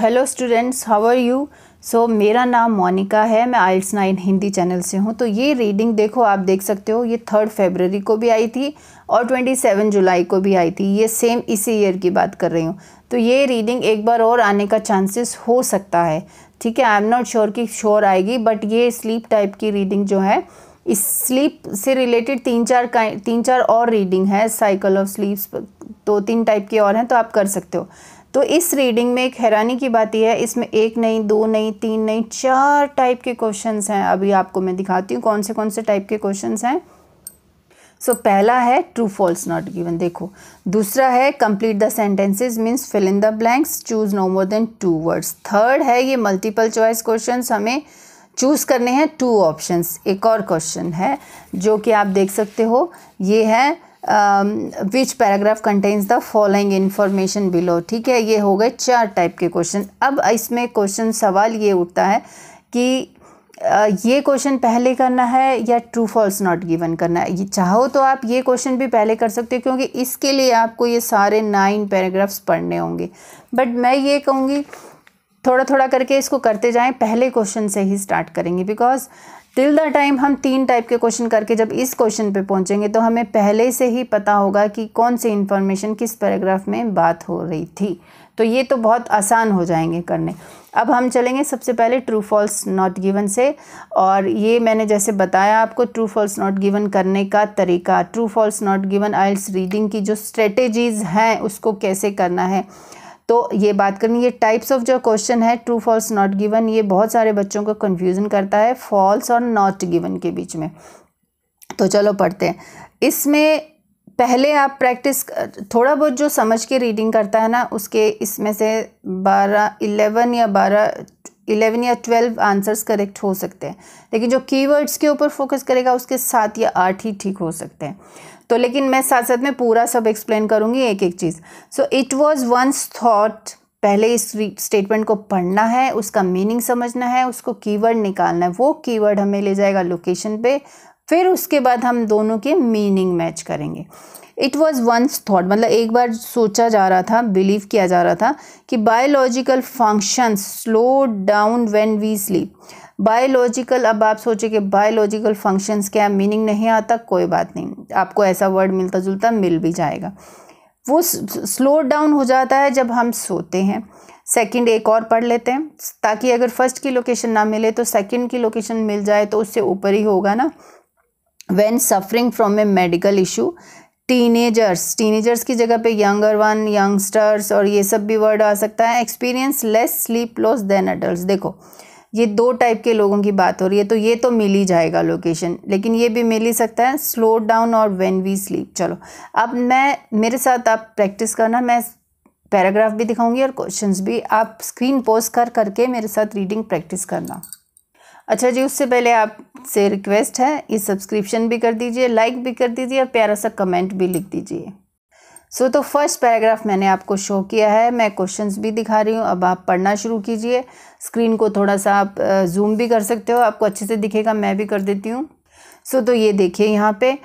Hello students how are you so मेरा नाम मोनिका है मैं आइल्स नाइन हिंदी चैनल से हूँ तो ये रीडिंग देखो आप देख सकते हो ये थर्ड फेबररी को भी आई थी और ट्वेंटी सेवन जुलाई को भी आई थी ये सेम इसी ईयर की बात कर रही हूँ तो ये रीडिंग एक बार और आने का चांसेस हो सकता है ठीक है आई एम नॉट श्योर कि श्योर आएगी बट ये स्लीप टाइप की रीडिंग जो है इस स्लीप से रिलेटेड तीन चार तीन चार और रीडिंग है साइकिल ऑफ स्लीप्स तो तीन टाइप के और हैं तो आप कर सकते हो तो इस रीडिंग में एक हैरानी की बात यह है इसमें एक नहीं दो नहीं तीन नहीं चार टाइप के क्वेश्चंस हैं अभी आपको मैं दिखाती हूँ कौन से कौन से टाइप के क्वेश्चंस हैं सो so, पहला है ट्रू फॉल्स नॉट गिवन देखो दूसरा है complete the sentences means fill in the blanks choose no more than two words third है ये मल्टीपल चॉइस क्वेश्चन हमें चूज़ करने हैं टू ऑप्शंस एक और क्वेश्चन है जो कि आप देख सकते हो ये है which paragraph contains the following information below ठीक है ये हो गए चार टाइप के क्वेश्चन अब इसमें क्वेश्चन सवाल ये उठता है कि ये क्वेश्चन पहले करना है या ट्रू फॉल्स नॉट गिवन करना है ये चाहो तो आप ये क्वेश्चन भी पहले कर सकते हो क्योंकि इसके लिए आपको ये सारे नाइन पैराग्राफ्स पढ़ने होंगे बट मैं ये कहूँगी थोड़ा थोड़ा करके इसको करते जाएं पहले क्वेश्चन से ही स्टार्ट करेंगे बिकॉज टिल द टाइम हम तीन टाइप के क्वेश्चन करके जब इस क्वेश्चन पे पहुंचेंगे तो हमें पहले से ही पता होगा कि कौन सी इन्फॉर्मेशन किस पैराग्राफ में बात हो रही थी तो ये तो बहुत आसान हो जाएंगे करने अब हम चलेंगे सबसे पहले ट्रू फॉल्स नॉट गिवन से और ये मैंने जैसे बताया आपको ट्रू फॉल्स नॉट गिवन करने का तरीका true false not given IELTS reading की जो स्ट्रेटेजीज़ हैं उसको कैसे करना है तो ये बात करनी ये टाइप्स ऑफ जो क्वेश्चन है ट्रू फॉल्स नॉट गिवन ये बहुत सारे बच्चों को कन्फ्यूज़न करता है फॉल्स और नॉट गिवन के बीच में तो चलो पढ़ते हैं इसमें पहले आप प्रैक्टिस थोड़ा बहुत जो समझ के रीडिंग करता है ना उसके इसमें से बारह इलेवन या बारह इलेवन या ट्वेल्व आंसर्स करेक्ट हो सकते हैं लेकिन जो कीवर्ड्स के ऊपर फोकस करेगा उसके सात या आठ ही ठीक हो सकते हैं तो लेकिन मैं साथ साथ में पूरा सब एक्सप्लेन करूँगी एक एक चीज़ so it was once thought पहले इस स्टेटमेंट को पढ़ना है उसका मीनिंग समझना है उसको कीवर्ड निकालना है वो कीवर्ड हमें ले जाएगा लोकेशन पे फिर उसके बाद हम दोनों के मीनिंग मैच करेंगे इट वॉज़ वंस थॉट मतलब एक बार सोचा जा रहा था बिलीव किया जा रहा था कि biological function slow down when we sleep biological अब आप सोचे कि बायोलॉजिकल फंक्शंस क्या मीनिंग नहीं आता कोई बात नहीं आपको ऐसा वर्ड मिलता जुलता मिल भी जाएगा वो स्लो डाउन हो जाता है जब हम सोते हैं सेकंड एक और पढ़ लेते हैं ताकि अगर फर्स्ट की लोकेशन ना मिले तो सेकंड की लोकेशन मिल जाए तो उससे ऊपर ही होगा ना when suffering from a medical issue teenagers teenagers की जगह पे यंगर वन यंगस्टर्स और ये सब भी वर्ड आ सकता है experience less sleep loss than adult देखो ये दो टाइप के लोगों की बात हो रही है तो ये तो मिल ही जाएगा लोकेशन लेकिन ये भी मिल ही सकता है स्लो डाउन और वेन वी स्लीप चलो अब मैं मेरे साथ आप प्रैक्टिस करना मैं पैराग्राफ भी दिखाऊंगी और क्वेश्चंस भी आप स्क्रीन पोस्ट कर करके मेरे साथ रीडिंग प्रैक्टिस करना अच्छा जी उससे पहले आपसे रिक्वेस्ट है ये सब्सक्रिप्शन भी कर दीजिए लाइक भी कर दीजिए और प्यारा सा कमेंट भी लिख दीजिए सो तो फर्स्ट पैराग्राफ मैंने आपको शो किया है मैं क्वेश्चंस भी दिखा रही हूँ अब आप पढ़ना शुरू कीजिए स्क्रीन को थोड़ा सा आप जूम भी कर सकते हो आपको अच्छे से दिखेगा मैं भी कर देती हूँ सो तो ये देखिए यहाँ पे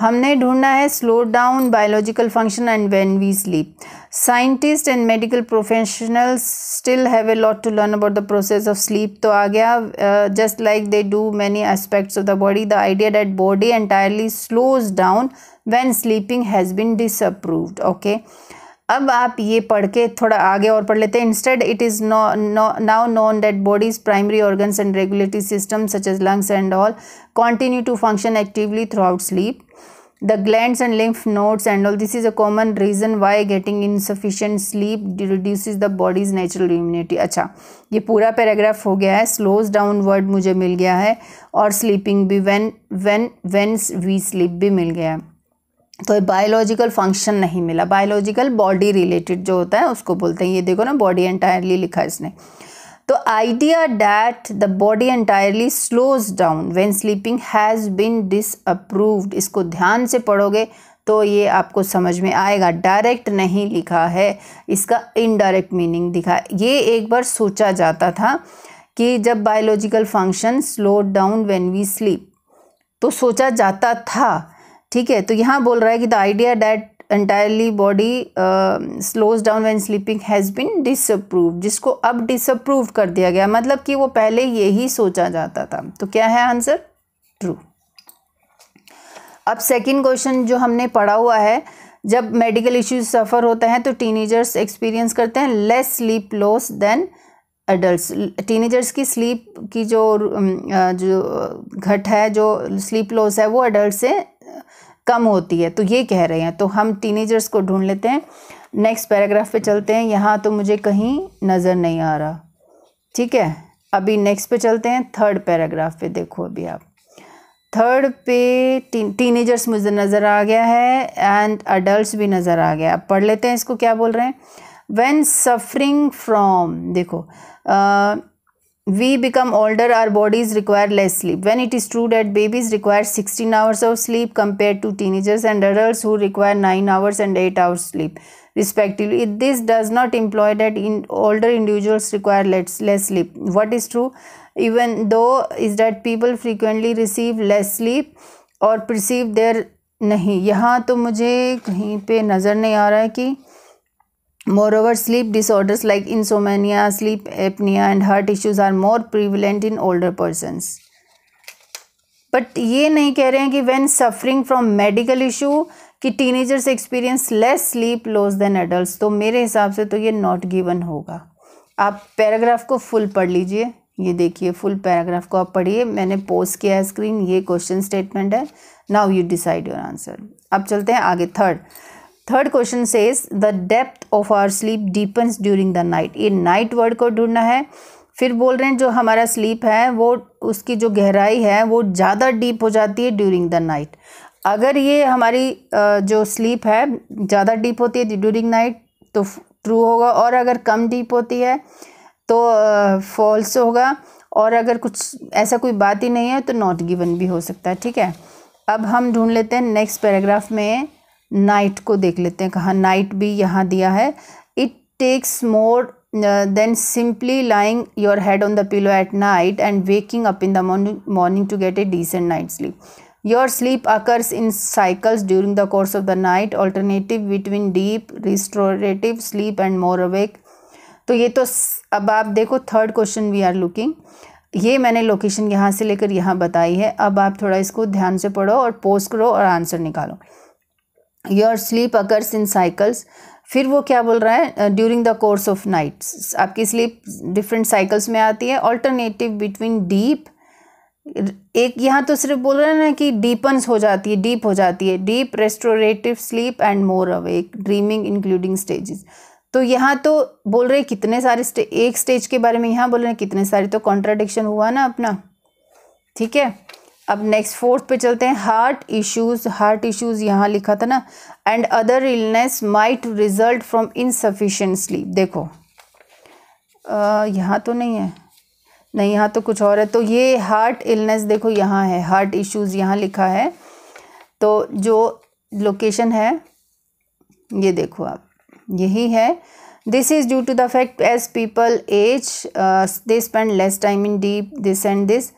हमने ढूंढना है slow down biological function and when we sleep scientist and medical professionals still have a lot to learn about the process of sleep तो आ गया just like they do many aspects of the body the idea that body entirely slows down when sleeping has been disapproved okay अब आप ये पढ़ के थोड़ा आगे और पढ़ लेते हैं instead it is no now known that body's primary organs and regulatory system such as lungs and all continue to function actively throughout sleep gland and lymph nodes and all this is a common reason why getting insufficient sleep reduce the body's natural immunity अच्छा ये पूरा paragraph हो गया है slows down word मुझे मिल गया है और स्लीपिंग भी when when when we sleep भी मिल गया है तो बायोलॉजिकल फंक्शन नहीं मिला बायोलॉजिकल बॉडी रिलेटेड जो होता है उसको बोलते हैं ये देखो ना बॉडी एंटायरली लिखा है इसने तो idea that the body entirely slows down when sleeping has been disapproved इसको ध्यान से पढ़ोगे तो ये आपको समझ में आएगा डायरेक्ट नहीं लिखा है इसका इनडायरेक्ट मीनिंग दिखा ये एक बार सोचा जाता था कि जब biological function slow down when we sleep तो सोचा जाता था ठीक है तो यहाँ बोल रहा है कि the idea that entirely body slows down when sleeping has been disapprove जिसको अब डिसअप्रूव कर दिया गया मतलब कि वो पहले यही सोचा जाता था तो क्या है आंसर ट्रू अब सेकेंड क्वेश्चन जो हमने पढ़ा हुआ है जब मेडिकल इश्यूज सफ़र होते हैं तो टीनेजर्स एक्सपीरियंस करते हैं less sleep loss than adult teenagers की स्लीप की जो um, uh, जो uh, घट है जो स्लीप लॉस है वो एडल्ट से कम होती है तो ये कह रहे हैं तो हम टीनेजर्स को ढूंढ लेते हैं नेक्स्ट पैराग्राफ पे चलते हैं यहाँ तो मुझे कहीं नज़र नहीं आ रहा ठीक है अभी नेक्स्ट पे चलते हैं थर्ड पैराग्राफ पे देखो अभी आप थर्ड पे टीन टीनेजर्स मुझे नज़र आ गया है एंड अडल्ट भी नज़र आ गया अब पढ़ लेते हैं इसको क्या बोल रहे हैं वेन सफरिंग फ्रॉम देखो we become older our bodies require less sleep when it is true that babies require 16 hours of sleep compared to teenagers and adults who require 9 hours and 8 hours sleep respectively this does not imply that in older individuals require less, less sleep what is true even though is that people frequently receive less sleep और perceive their नहीं यहाँ तो मुझे कहीं पे नज़र नहीं आ रहा है कि more over sleep disorders like insomnia sleep apnea and heart issues are more prevalent in older persons but ये नहीं कह रहे हैं कि when suffering from medical issue कि teenagers experience less sleep loss than adult तो मेरे हिसाब से तो ये नॉट गिवन होगा आप पैराग्राफ को फुल पढ़ लीजिए ये देखिए फुल पैराग्राफ को आप पढ़िए मैंने पोस्ट किया है स्क्रीन ये क्वेश्चन स्टेटमेंट है now you decide your answer अब चलते हैं आगे third third question says the depth of our sleep deepens during the night ये नाइट वर्ड को ढूंढना है फिर बोल रहे हैं जो हमारा स्लीप है वो उसकी जो गहराई है वो ज़्यादा डीप हो जाती है ड्यूरिंग द नाइट अगर ये हमारी जो स्लीप है ज़्यादा डीप होती है ड्यूरिंग नाइट तो ट्रू होगा और अगर कम डीप होती है तो फॉल्स होगा और अगर कुछ ऐसा कोई बात ही नहीं है तो नॉट गिवन भी हो सकता है ठीक है अब हम ढूंढ लेते हैं नेक्स्ट पैराग्राफ में नाइट को देख लेते हैं कहाँ नाइट भी यहाँ दिया है it takes more than simply lying your head on the pillow at night and waking up in the morning to get a decent night sleep your sleep occurs in cycles during the course of the night alternative between deep restorative sleep and more awake तो ये तो अब आप देखो third question we are looking ये मैंने location यहाँ से लेकर यहाँ बताई है अब आप थोड़ा इसको ध्यान से पढ़ो और पोस्ट करो और आंसर निकालो your sleep occurs in cycles फिर वो क्या बोल रहा है during the course of nights आपकी स्लीप डिफरेंट साइकिल्स में आती है ऑल्टरनेटिव बिटवीन डीप एक यहाँ तो सिर्फ बोल रहे हैं ना कि डीपन्स हो जाती है डीप हो जाती है deep restorative sleep and more awake dreaming including stages तो यहाँ तो बोल रहे कितने सारे स्टे, एक स्टेज के बारे में यहाँ बोल रहे हैं कितने सारे तो कॉन्ट्राडिक्शन हुआ ना अपना ठीक है अब नेक्स्ट फोर्थ पे चलते हैं हार्ट इश्यूज़ हार्ट इश्यूज़ यहाँ लिखा था ना and other illness might result from insufficient sleep देखो यहाँ तो नहीं है नहीं यहाँ तो कुछ और है तो ये हार्ट इलनेस देखो यहाँ है हार्ट इश्यूज़ यहाँ लिखा है तो जो लोकेशन है ये देखो आप यही है this is due to the fact as people age they spend less time in deep this and this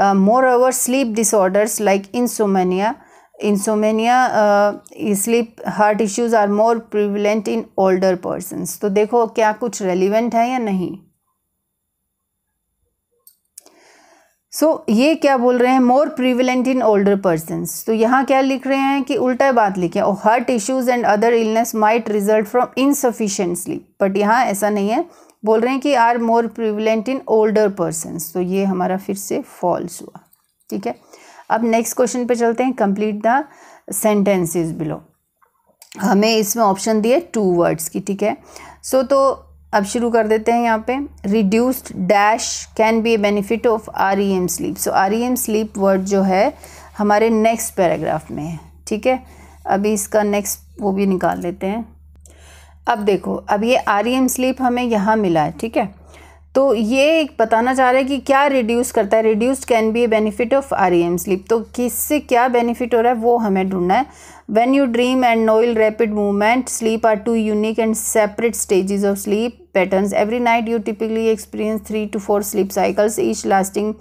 more over sleep disorders like insomnia insomnia sleep heart issues are more prevalent in older person तो देखो क्या कुछ relevant है या नहीं सो so, ये क्या बोल रहे हैं more prevalent in older person तो यहाँ क्या लिख रहे हैं कि उल्टा बात लिखे heart issues and other illness might result from insufficient sleep but यहाँ ऐसा नहीं है बोल रहे हैं कि are more prevalent in older persons तो ये हमारा फिर से फॉल्स हुआ ठीक है अब नेक्स्ट क्वेश्चन पे चलते हैं कंप्लीट द सेंटेंसेस बिलो हमें इसमें ऑप्शन दिए टू वर्ड्स की ठीक है सो so, तो अब शुरू कर देते हैं यहाँ पे reduced dash can be a benefit of R E M sleep so R E M sleep word जो है हमारे नेक्स्ट पैराग्राफ में है ठीक है अभी इसका नेक्स्ट वो भी निकाल लेते हैं अब देखो अब ये आर ई एम स्लीप हमें यहाँ मिला है ठीक है तो ये बताना चाह रहा है कि क्या रिड्यूस करता है reduce can be a benefit of R E M sleep तो किससे क्या बेनिफिट हो रहा है वो हमें ढूंढना है वेन यू ड्रीम एंड नोइल rapid movement sleep are two unique and separate stages of sleep pattern every night you typically experience three to four sleep cycles each lasting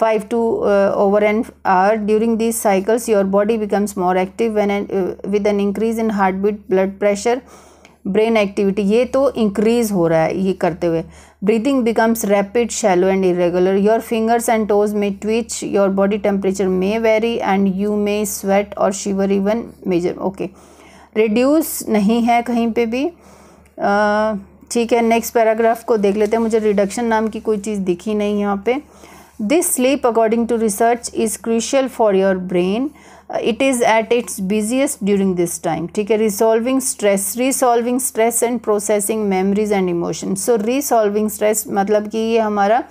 five to over and hour during this cycles your body becomes more active when when uh, uh, with an increase in heartbeat blood brain activity ये तो increase हो रहा है ये करते हुए breathing becomes rapid shallow and irregular your fingers and toes में twitch your body temperature may vary and you may sweat और shiver even major okay reduce नहीं है कहीं पे भी ठीक है नेक्स्ट पैराग्राफ को देख लेते हैं मुझे रिडक्शन नाम की कोई चीज़ दिखी नहीं यहाँ पे this sleep according to research is crucial for your brain it is at its busiest during this time ठीक है resolving stress resolving stress and processing memories and emotion so resolving stress मतलब कि ये हमारा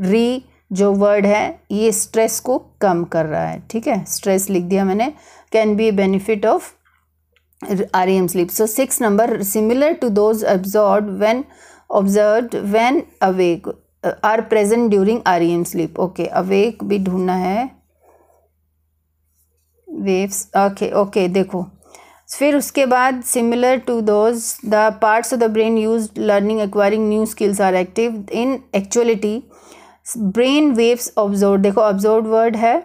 री जो वर्ड है ये स्ट्रेस को कम कर रहा है ठीक है स्ट्रेस लिख दिया मैंने can be benefit of R M sleep so six number similar to those observe when observe when awake are present during R M sleep okay awake भी ढूंढना है वेव्स ओके ओके देखो फिर उसके बाद similar to those the parts of the brain use learning acquiring new skills are active in actuality brain waves observe देखो observe word है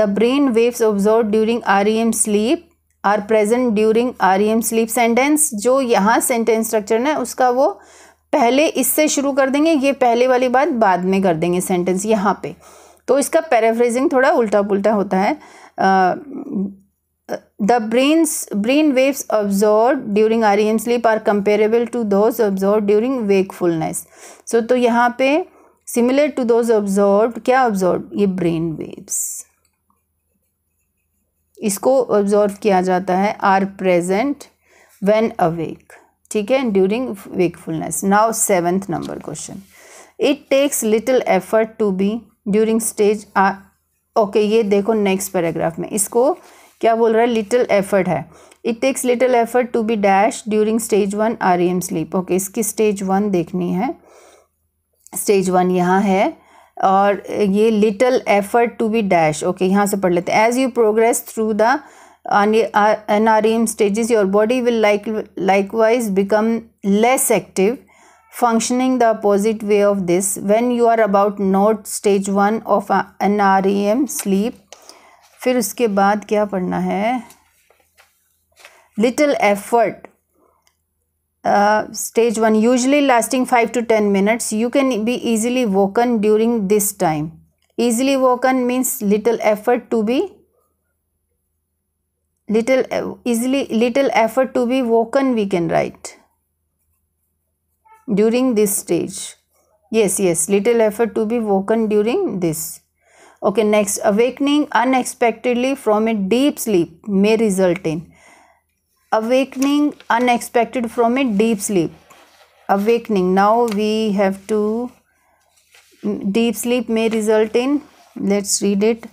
the brain waves observe during R E M sleep are present during R E M sleep sentence जो यहाँ sentence structure ना उसका वो पहले इससे शुरू कर देंगे ये पहले वाली बात बाद में कर देंगे सेंटेंस यहाँ पे तो इसका पैराफ्रेजिंग थोड़ा उल्टा पुल्टा होता है Uh, the brain waves observe during R M sleep are comparable to those observe during wakefulness so तो यहाँ पे सिमिलर टू दोज ऑब्जॉर्व क्या ऑब्जॉर्व ये ब्रेन वेव्स इसको ऑब्जॉर्व किया जाता है आर प्रेजेंट वेन अवेक ठीक है during wakefulness now seventh number question it takes little effort to be during stage okay ये देखो नेक्स्ट पैराग्राफ में इसको क्या बोल रहा है लिटिल एफर्ट है it takes little effort to be dash during stage one R M sleep okay इसकी स्टेज वन देखनी है स्टेज वन यहाँ है और ये little effort to be dash okay यहाँ से पढ़ लेते हैं as you progress through the N R M stages your body will like likewise become less active functioning the opposite way of this when you are about not stage one of E M sleep फिर उसके बाद क्या पढ़ना है little effort stage one usually lasting five to ten minutes you can be easily woken during this time easily woken means little effort to be little easily little effort to be woken we can write during this stage. Yes, yes, little effort to be woken during this. Okay, next, awakening unexpectedly from a deep sleep may result in awakening unexpected from a deep sleep. Awakening, now we have to, deep sleep may result in, let's read it,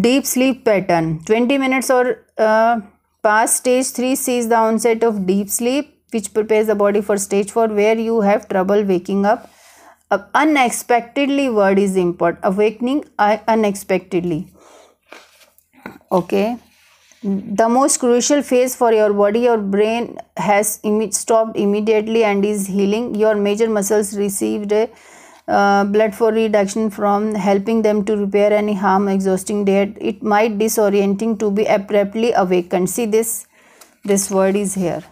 deep sleep pattern. 20 minutes or uh, past stage 3 sees the onset of deep sleep which prepares the body for stage 4 where you have trouble waking up. Uh, unexpectedly word is important. Awakening uh, unexpectedly. Okay. The most crucial phase for your body, your brain has Im stopped immediately and is healing. Your major muscles received a, uh, blood flow reduction from helping them to repair any harm exhausting dead it might disorienting to be abruptly awakened see this this word is here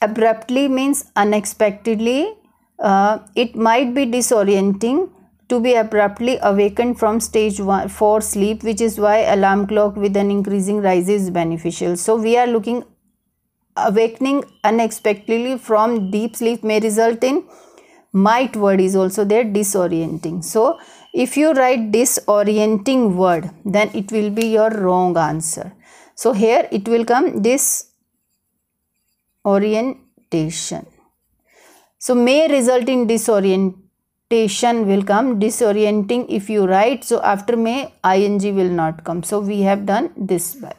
abruptly means unexpectedly. Uh, it might be disorienting to be abruptly awakened from stage one, 4 sleep which is why alarm clock with an increasing rise is beneficial. So we are looking awakening unexpectedly from deep sleep may result in might word is also there disorienting. So if you write disorienting word then it will be your wrong answer. So here it will come this orientation. So may result in disorientation will come disorienting if you write. So after may ing will not come. So we have done this by.